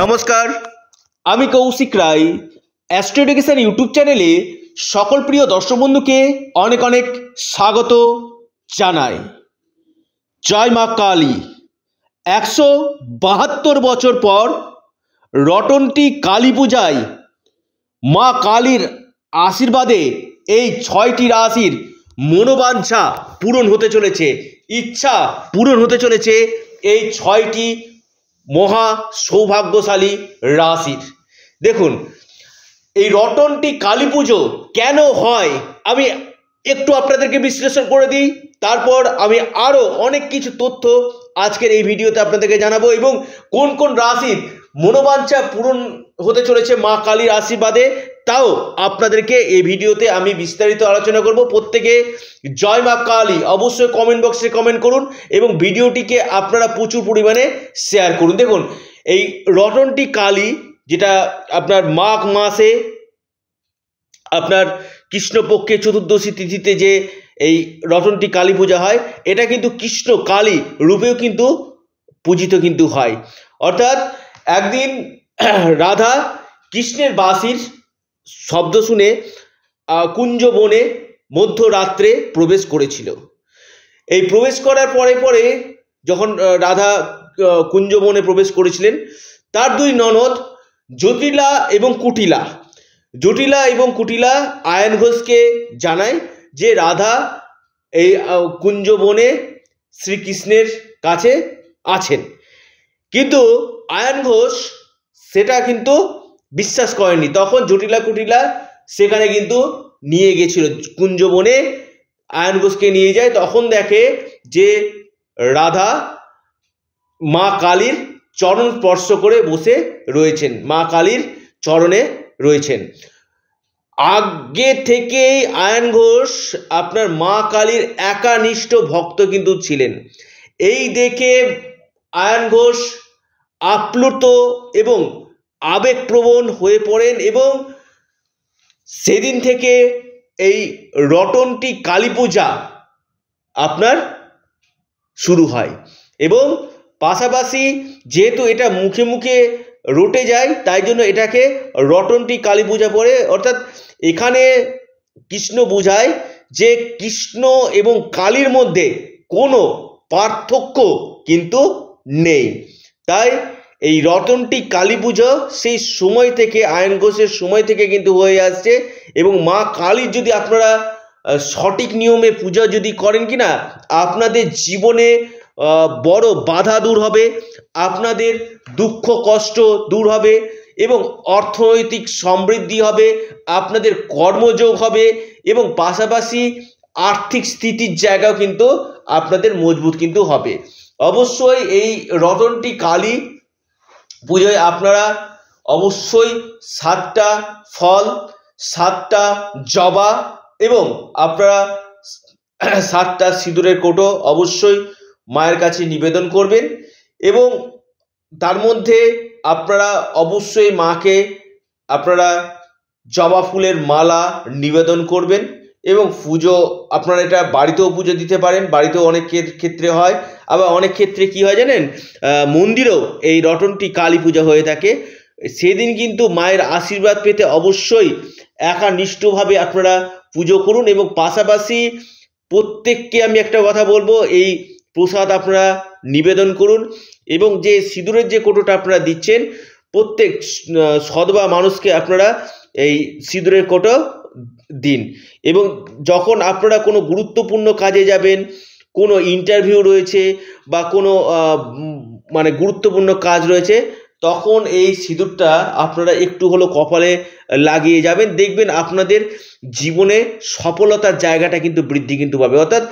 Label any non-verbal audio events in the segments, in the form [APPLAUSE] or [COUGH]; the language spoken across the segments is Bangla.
নমস্কার আমি কৌশিক রায় এডুকেশন ইউটিউব চ্যানেলে সকল প্রিয় দর্শক বন্ধুকে অনেক অনেক স্বাগত জানাই জয় মা কালী একশো বাহাত্তর বছর পর রটনটি কালী পূজায় মা কালীর আশীর্বাদে এই ছয়টি রাশির মনোবাঞ্ছা পূরণ হতে চলেছে ইচ্ছা পূরণ হতে চলেছে এই ছয়টি মহা সৌভাগ্যশালী রাশির দেখুন এই রটনটি কালী পুজো কেন হয় আমি একটু আপনাদেরকে বিশ্লেষণ করে দিই তারপর আমি আরও অনেক কিছু তথ্য আজকের এই ভিডিওতে আপনাদেরকে জানাবো এবং কোন কোন রাশির মনোবাঞ্ছা পূরণ হতে চলেছে মা কালীর আশীর্বাদে তাও আপনাদেরকে এই ভিডিওতে আমি বিস্তারিত আলোচনা করব প্রত্যেকে জয় মা কালী অবশ্যই কমেন্ট বক্সে কমেন্ট করুন এবং ভিডিওটিকে আপনারা প্রচুর পরিমাণে শেয়ার করুন দেখুন এই রটনটি কালী যেটা আপনার মাঘ মাসে আপনার কৃষ্ণপক্ষে চতুর্দশী তিথিতে যে এই রটনটি কালী পূজা হয় এটা কিন্তু কৃষ্ণ কালী রূপেও কিন্তু পূজিত কিন্তু হয় অর্থাৎ একদিন [CLEARS THROAT] রাধা কৃষ্ণের বাঁশির শব্দ শুনে কুঞ্জ বনে মধ্যরাত্রে প্রবেশ করেছিল এই প্রবেশ করার পরে পরে যখন রাধা কুঞ্জবনে প্রবেশ করেছিলেন তার দুই ননদ জটিলা এবং কুটিলা জটিলা এবং কুটিলা আয়ন ঘোষকে জানায় যে রাধা এই কুঞ্জবনে শ্রীকৃষ্ণের কাছে আছেন কিন্তু আয়ন ঘোষ সেটা কিন্তু বিশ্বাস করেনি তখন জটিলা কুটিলা সেখানে কিন্তু নিয়ে গেছিল কুঞ্জবনে আয়ন ঘোষকে নিয়ে যায় তখন দেখে যে রাধা মা কালীর চরণ স্পর্শ করে বসে রয়েছেন মা কালীর চরণে রয়েছেন আগে থেকেই আয়ন ঘোষ আপনার মা কালীর একানিষ্ঠ ভক্ত কিন্তু ছিলেন এই দেখে আয়ন ঘোষ আপ্লুত এবং আবেগপ্রবণ হয়ে পড়েন এবং সেদিন থেকে এই রটনটি কালী পূজা আপনার শুরু হয় এবং পাশাপাশি যেহেতু এটা মুখে মুখে রটে যায় তাই জন্য এটাকে রটনটি কালী পূজা পড়ে অর্থাৎ এখানে কৃষ্ণ বোঝায় যে কৃষ্ণ এবং কালীর মধ্যে কোনো পার্থক্য কিন্তু নেই তাই এই রতনটি কালী পুজো সেই সময় থেকে আয়ন ঘোষের সময় থেকে কিন্তু হয়ে আসছে এবং মা কালীর যদি আপনারা সঠিক নিয়মে পূজা যদি করেন কি না আপনাদের জীবনে বড় বাধা দূর হবে আপনাদের দুঃখ কষ্ট দূর হবে এবং অর্থনৈতিক সমৃদ্ধি হবে আপনাদের কর্মযোগ হবে এবং পাশাপাশি আর্থিক স্থিতির জায়গাও কিন্তু আপনাদের মজবুত কিন্তু হবে অবশ্যই এই রতনটি কালী পুজোয় আপনারা অবশ্যই সাতটা ফল সাতটা জবা এবং আপনারা সাতটা সিঁদুরের কোটো অবশ্যই মায়ের কাছে নিবেদন করবেন এবং তার মধ্যে আপনারা অবশ্যই মাকে আপনারা জবা ফুলের মালা নিবেদন করবেন এবং পুজো আপনারা এটা বাড়িতেও পুজো দিতে পারেন বাড়িতেও অনেকের ক্ষেত্রে হয় আবার অনেক ক্ষেত্রে কী হয় জানেন মন্দিরেও এই রটনটি কালী পূজা হয়ে থাকে সেদিন কিন্তু মায়ের আশীর্বাদ পেতে অবশ্যই নিষ্ঠভাবে আপনারা পুজো করুন এবং পাশাপাশি প্রত্যেককে আমি একটা কথা বলবো এই প্রসাদ আপনারা নিবেদন করুন এবং যে সিঁদুরের যে কোটোটা আপনারা দিচ্ছেন প্রত্যেক সদবা মানুষকে আপনারা এই সিঁদুরের কোটো দিন এবং যখন আপনারা কোনো গুরুত্বপূর্ণ কাজে যাবেন কোনো ইন্টারভিউ রয়েছে বা কোনো মানে গুরুত্বপূর্ণ কাজ রয়েছে তখন এই সিঁদুরটা আপনারা একটু হলো কপালে লাগিয়ে যাবেন দেখবেন আপনাদের জীবনে সফলতার জায়গাটা কিন্তু বৃদ্ধি কিন্তু পাবে অর্থাৎ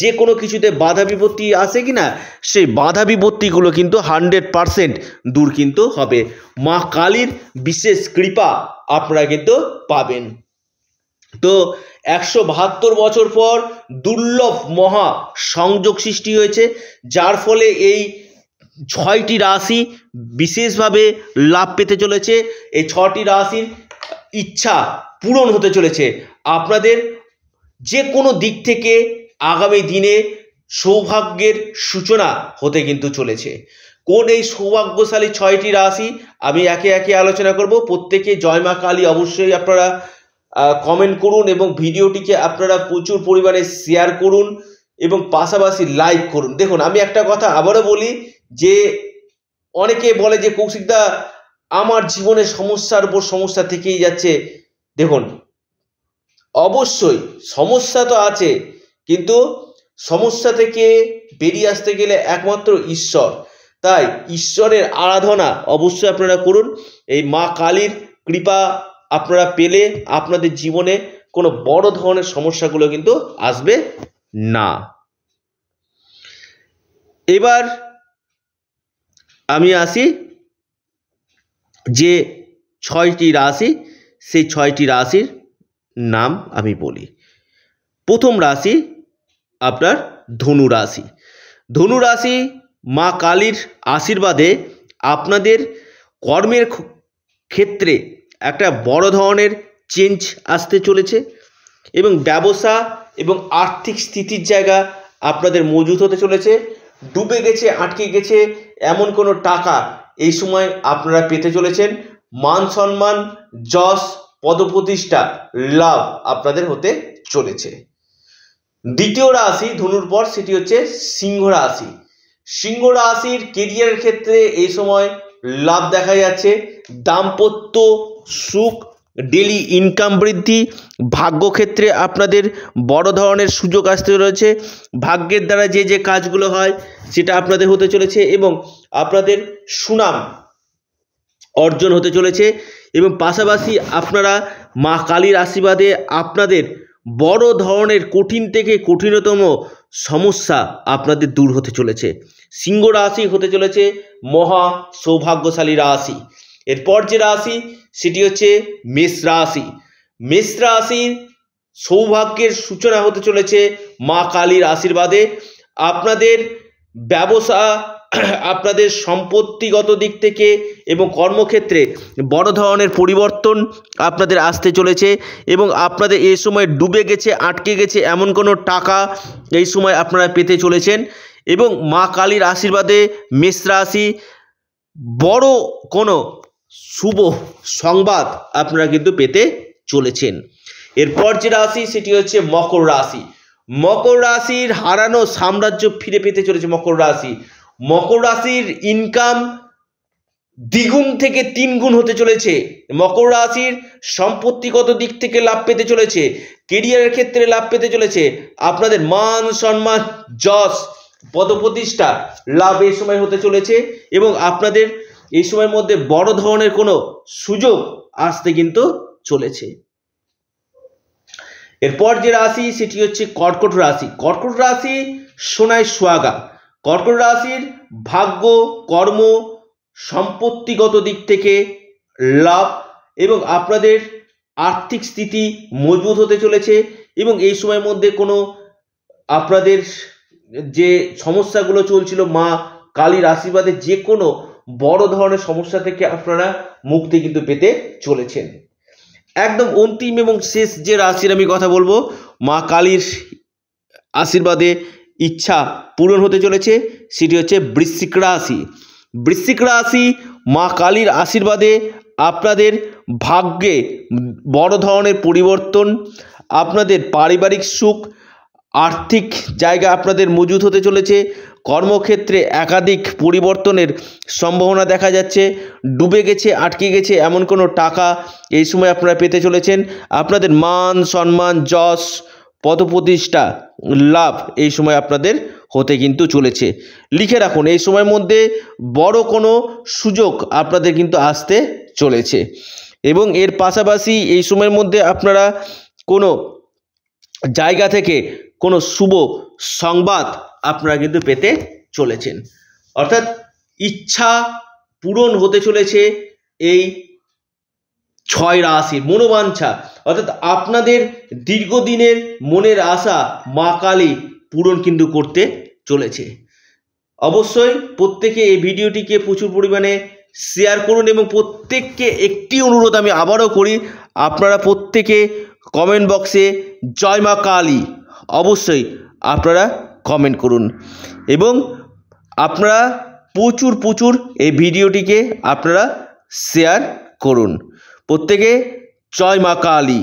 যে কোনো কিছুতে বাধা বিপত্তি আসে কি না সেই বাধা বিপত্তিগুলো কিন্তু হান্ড্রেড পারসেন্ট দূর কিন্তু হবে মা কালীর বিশেষ কৃপা আপনারা কিন্তু পাবেন তো একশো বাহাত্তর বছর পর দুর্লভ মহা সংযোগ সৃষ্টি হয়েছে যার ফলে এই ছয়টি রাশি বিশেষভাবে লাভ পেতে চলেছে এই ছটি রাশির ইচ্ছা পূরণ হতে চলেছে আপনাদের যে কোনো দিক থেকে আগামী দিনে সৌভাগ্যের সূচনা হতে কিন্তু চলেছে কোন এই সৌভাগ্যশালী ছয়টি রাশি আমি একে একে আলোচনা করব প্রত্যেকে জয়মা কালী অবশ্যই আপনারা কমেন্ট করুন এবং ভিডিওটিকে আপনারা প্রচুর পরিমাণে শেয়ার করুন এবং পাশাপাশি লাইক করুন দেখুন আমি একটা কথা আবারও বলি যে অনেকে বলে যে কৌশিকদা আমার জীবনে সমস্যার উপর সমস্যা থেকেই যাচ্ছে দেখুন অবশ্যই সমস্যা তো আছে কিন্তু সমস্যা থেকে বেরিয়ে আসতে গেলে একমাত্র ঈশ্বর তাই ঈশ্বরের আরাধনা অবশ্যই আপনারা করুন এই মা কালীর কৃপা আপনারা পেলে আপনাদের জীবনে কোনো বড় ধরনের সমস্যাগুলো কিন্তু আসবে না এবার আমি আসি যে ছয়টি রাশি সেই ছয়টি রাশির নাম আমি বলি প্রথম রাশি আপনার ধনু রাশি ধনু রাশি মা কালীর আশীর্বাদে আপনাদের কর্মের ক্ষেত্রে একটা বড় ধরনের চেঞ্জ আসতে চলেছে এবং ব্যবসা এবং আর্থিক স্থিতির জায়গা আপনাদের মজুত হতে চলেছে ডুবে গেছে আটকে গেছে এমন কোনো টাকা এই সময় আপনারা পেতে চলেছেন মান সম্মান যশ পদপ্রতিষ্ঠা লাভ আপনাদের হতে চলেছে দ্বিতীয় রাশি ধনুর পর সেটি হচ্ছে সিংহ রাশি সিংহ রাশির কেরিয়ারের ক্ষেত্রে এই সময় লাভ দেখা যাচ্ছে দাম্পত্য সুখ ডেলি ইনকাম বৃদ্ধি ভাগ্যক্ষেত্রে আপনাদের বড় ধরনের সুযোগ আসতে চলেছে ভাগ্যের দ্বারা যে যে কাজগুলো হয় সেটা আপনাদের হতে চলেছে এবং আপনাদের সুনাম অর্জন হতে চলেছে এবং পাশাপাশি আপনারা মা কালীর আশীর্বাদে আপনাদের বড় ধরনের কঠিন থেকে কঠিনতম সমস্যা আপনাদের দূর হতে চলেছে সিংহ রাশি হতে চলেছে মহা সৌভাগ্যশালী রাশি এরপর যে রাশি সেটি হচ্ছে মেষ রাশি মেষ রাশির সৌভাগ্যের সূচনা হতে চলেছে মা কালীর আশীর্বাদে আপনাদের ব্যবসা আপনাদের সম্পত্তিগত দিক থেকে এবং কর্মক্ষেত্রে বড় ধরনের পরিবর্তন আপনাদের আসতে চলেছে এবং আপনাদের এই সময় ডুবে গেছে আটকে গেছে এমন কোনো টাকা এই সময় আপনারা পেতে চলেছেন এবং মা কালীর আশীর্বাদে মেষ রাশি বড় কোনো শুভ সংবাদ আপনারা কিন্তু পেতে চলেছেন এরপর যে রাশি সেটি হচ্ছে মকর রাশি মকর রাশির হারানো সাম্রাজ্য ফিরে পেতে চলেছে মকর রাশি মকর রাশির ইনকাম দ্বিগুণ থেকে তিন গুণ হতে চলেছে মকর রাশির সম্পত্তিগত দিক থেকে লাভ পেতে চলেছে কেরিয়ারের ক্ষেত্রে লাভ পেতে চলেছে আপনাদের মান সম্মান যশ পদপ্রতিষ্ঠা লাভ এ সময় হতে চলেছে এবং আপনাদের এই সময়ের মধ্যে বড় ধরনের কোনো সুযোগ আসতে কিন্তু চলেছে এরপর যে রাশি সেটি হচ্ছে কর্কট রাশি কর্কট রাশি সোনায় সোয়াগা কর্কট রাশির ভাগ্য কর্ম সম্পত্তিগত দিক থেকে লাভ এবং আপনাদের আর্থিক স্থিতি মজবুত হতে চলেছে এবং এই সময়ের মধ্যে কোনো আপনাদের যে সমস্যাগুলো চলছিল মা কালীর আশীর্বাদে যে কোনো বড় ধরনের সমস্যা থেকে আপনারা মুক্তি কিন্তু পেতে চলেছেন একদম অন্তিম এবং শেষ যে রাশির আমি কথা বলবো মা কালীর আশীর্বাদে ইচ্ছা পূরণ হতে চলেছে সেটি হচ্ছে বৃশ্চিক রাশি বৃশ্চিক রাশি মা কালীর আশীর্বাদে আপনাদের ভাগ্যে বড় ধরনের পরিবর্তন আপনাদের পারিবারিক সুখ আর্থিক জায়গা আপনাদের মজুত হতে চলেছে কর্মক্ষেত্রে একাধিক পরিবর্তনের সম্ভাবনা দেখা যাচ্ছে ডুবে গেছে আটকে গেছে এমন কোনো টাকা এই সময় আপনারা পেতে চলেছেন আপনাদের মান সম্মান যশ পদপ্রতিষ্ঠা লাভ এই সময় আপনাদের হতে কিন্তু চলেছে লিখে রাখুন এই সময়ের মধ্যে বড় কোনো সুযোগ আপনাদের কিন্তু আসতে চলেছে এবং এর পাশাপাশি এই সময়ের মধ্যে আপনারা কোনো জায়গা থেকে কোনো শুভ সংবাদ আপনারা কিন্তু পেতে চলেছেন অর্থাৎ ইচ্ছা পূরণ হতে চলেছে এই ছয় রাশি মনোবাঞ্ছা অর্থাৎ আপনাদের দীর্ঘদিনের মনের আশা মা কালী পূরণ কিন্তু করতে চলেছে অবশ্যই প্রত্যেকে এই ভিডিওটিকে প্রচুর পরিমাণে শেয়ার করুন এবং প্রত্যেককে একটি অনুরোধ আমি আবারও করি আপনারা প্রত্যেকে কমেন্ট বক্সে জয় মা কালী অবশ্যই আপনারা কমেন্ট করুন এবং আপনারা প্রচুর প্রচুর এই ভিডিওটিকে আপনারা শেয়ার করুন প্রত্যেকে জয় মা কালী